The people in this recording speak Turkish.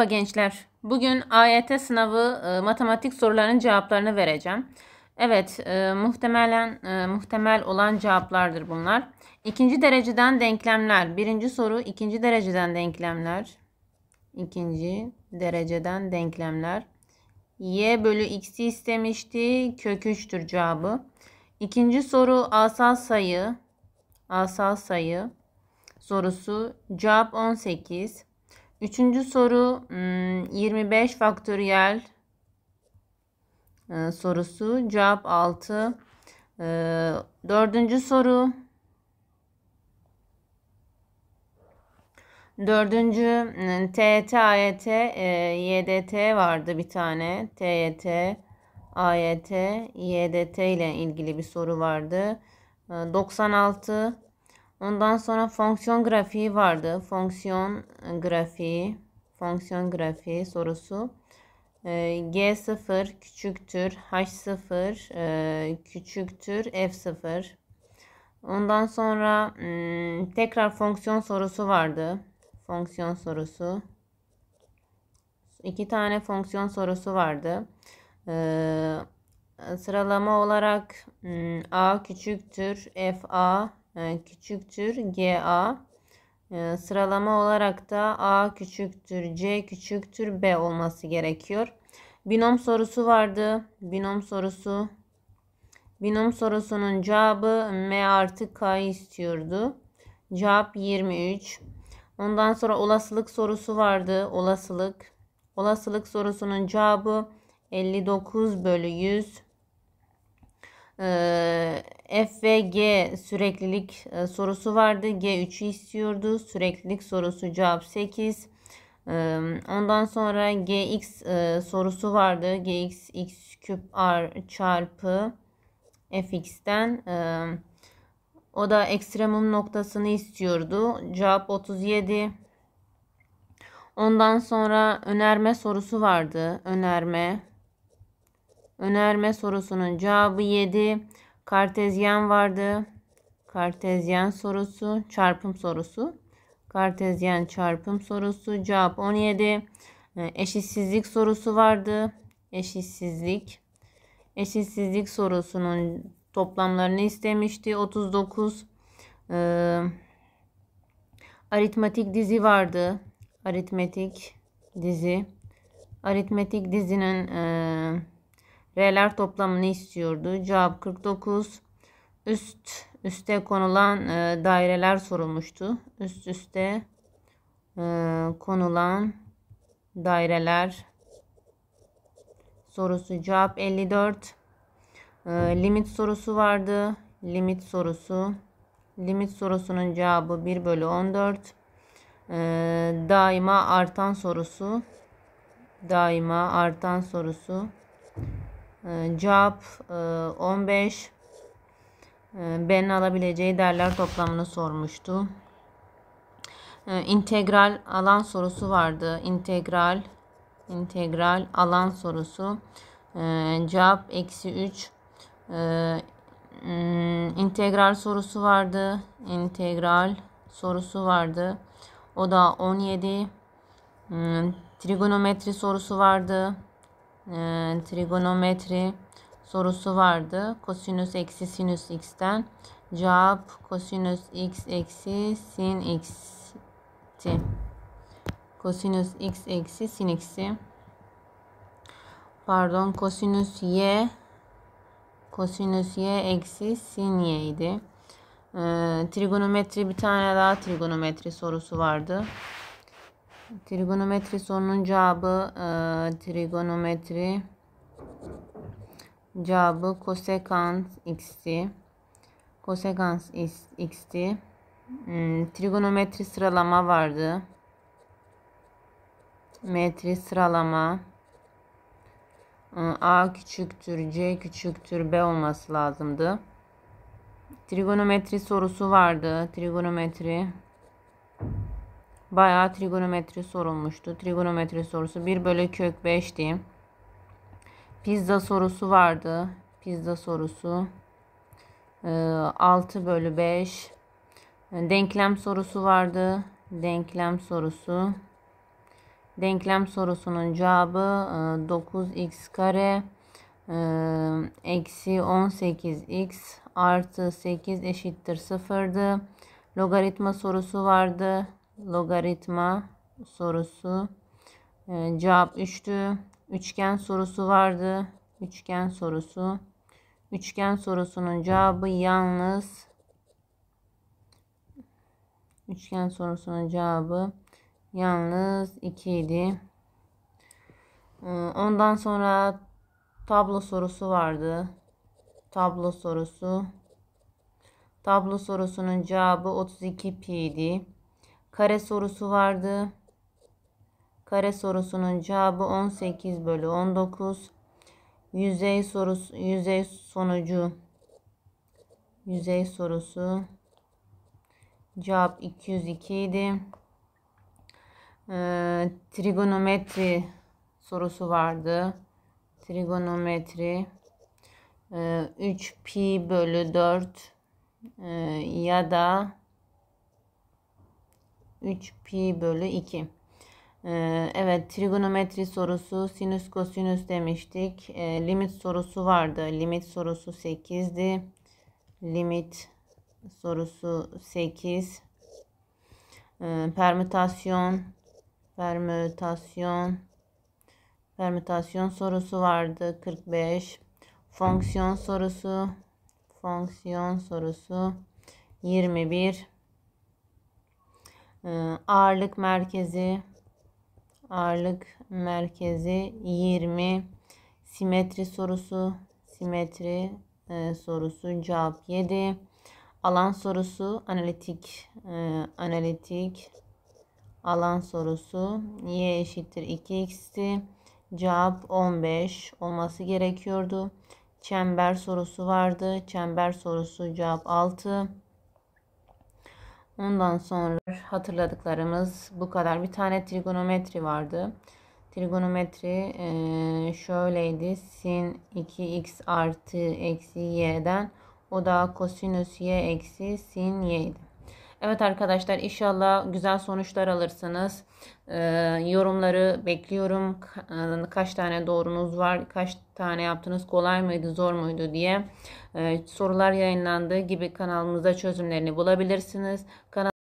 Merhaba gençler. Bugün AYT sınavı e, matematik sorularının cevaplarını vereceğim. Evet, e, muhtemelen e, muhtemel olan cevaplardır bunlar. İkinci dereceden denklemler. Birinci soru ikinci dereceden denklemler. İkinci dereceden denklemler. Y bölü x'i istemişti. Kök 3'tür cevabı. İkinci soru asal sayı. Asal sayı sorusu. Cevap 18. Üçüncü soru 25 hmm, faktöriyel e, sorusu. Cevap 6. E, dördüncü soru. Dördüncü hmm, TYT, AYT, e, YDT vardı bir tane. TYT, AYT, YDT ile ilgili bir soru vardı. 96 Ondan sonra fonksiyon grafiği vardı. Fonksiyon e, grafiği, fonksiyon grafiği sorusu. E, G0 küçüktür, H0 e, küçüktür, F0. Ondan sonra hmm, tekrar fonksiyon sorusu vardı. Fonksiyon sorusu. İki tane fonksiyon sorusu vardı. Sıralama olarak hmm, A küçüktür, F A e, küçüktür GA. E, sıralama olarak da A küçüktür C küçüktür B olması gerekiyor. Binom sorusu vardı. Binom sorusu. Binom sorusunun cevabı M artı K istiyordu. Cevap 23. Ondan sonra olasılık sorusu vardı. Olasılık. Olasılık sorusunun cevabı 59 bölü 100. Ee, F ve G süreklilik e, sorusu vardı. G3'ü istiyordu. Süreklilik sorusu cevap 8. Ee, ondan sonra GX e, sorusu vardı. GX X küp R çarpı Fx'ten ee, o da ekstremum noktasını istiyordu. Cevap 37. Ondan sonra önerme sorusu vardı. Önerme Önerme sorusunun cevabı 7. Kartezyen vardı. Kartezyen sorusu, çarpım sorusu. Kartezyen çarpım sorusu cevap 17. Ee, eşitsizlik sorusu vardı. Eşitsizlik. Eşitsizlik sorusunun toplamlarını istemişti. 39 e, ee, Aritmetik dizi vardı. Aritmetik dizi. Aritmetik dizinin e, R'ler toplamını istiyordu. Cevap 49. Üst üste konulan e, daireler sorulmuştu. Üst üste e, konulan daireler sorusu cevap 54. E, limit sorusu vardı. Limit sorusu. Limit sorusunun cevabı 1 bölü 14. E, daima artan sorusu. Daima artan sorusu cevap 15 ben alabileceği değerler toplamını sormuştu. Ee, integral alan sorusu vardı. İntegral integral alan sorusu cevap ee, eksi 3 ee, hmm, integral sorusu vardı. İntegral sorusu vardı. O da 17 hmm, trigonometri sorusu vardı e, trigonometri sorusu vardı. Kosinüs eksi sinüs x'ten cevap kosinüs x eksi sin x'ti. Kosinüs x eksi sin x'i. Pardon kosinüs y kosinüs y eksi sin y E, trigonometri bir tane daha trigonometri sorusu vardı. Trigonometri sorunun cevabı e, trigonometri cevabı kosekans x'ti. Kosekans x'ti. Hmm, trigonometri sıralama vardı. Metri sıralama. Hmm, A küçüktür, C küçüktür, B olması lazımdı. Trigonometri sorusu vardı. Trigonometri bayağı trigonometri sorulmuştu. Trigonometri sorusu 1 bölü kök 5 diyeyim. Pizza sorusu vardı. Pizza sorusu. 6 e, bölü 5. Denklem sorusu vardı. Denklem sorusu. Denklem sorusunun cevabı 9x e, kare e, eksi 18x artı 8 eşittir 0'dı. Logaritma sorusu vardı logaritma sorusu e, cevap 3'tü. Üçgen sorusu vardı. Üçgen sorusu. Üçgen sorusunun cevabı yalnız Üçgen sorusunun cevabı yalnız 2 idi. Ee, ondan sonra tablo sorusu vardı. Tablo sorusu. Tablo sorusunun cevabı 32 pi idi. Kare sorusu vardı. Kare sorusunun cevabı 18 bölü 19. Yüzey sorusu, yüzey sonucu, yüzey sorusu cevap 202 idi. Ee, trigonometri sorusu vardı. Trigonometri e, 3 pi bölü 4 e, ya da 3 pi bölü 2. Ee, evet trigonometri sorusu sinüs kosinüs demiştik. Ee, limit sorusu vardı. Limit sorusu 8'di. Limit sorusu 8. Ee, permütasyon permütasyon permütasyon sorusu vardı 45. Fonksiyon sorusu fonksiyon sorusu 21. Ee, ağırlık merkezi ağırlık merkezi 20 simetri sorusu simetri e, sorusu cevap 7 alan sorusu analitik e, analitik alan sorusu y eşittir 2x'ti cevap 15 olması gerekiyordu çember sorusu vardı çember sorusu cevap 6 Ondan sonra hatırladıklarımız bu kadar. Bir tane trigonometri vardı. Trigonometri e, şöyleydi. Sin 2x artı eksi y'den o da kosinüs y eksi sin y'ydi. Evet arkadaşlar inşallah güzel sonuçlar alırsınız. Ee, yorumları bekliyorum. E, kaç tane doğrunuz var? Kaç tane yaptınız? Kolay mıydı? Zor muydu? diye ee, sorular yayınlandığı gibi kanalımızda çözümlerini bulabilirsiniz. Kanal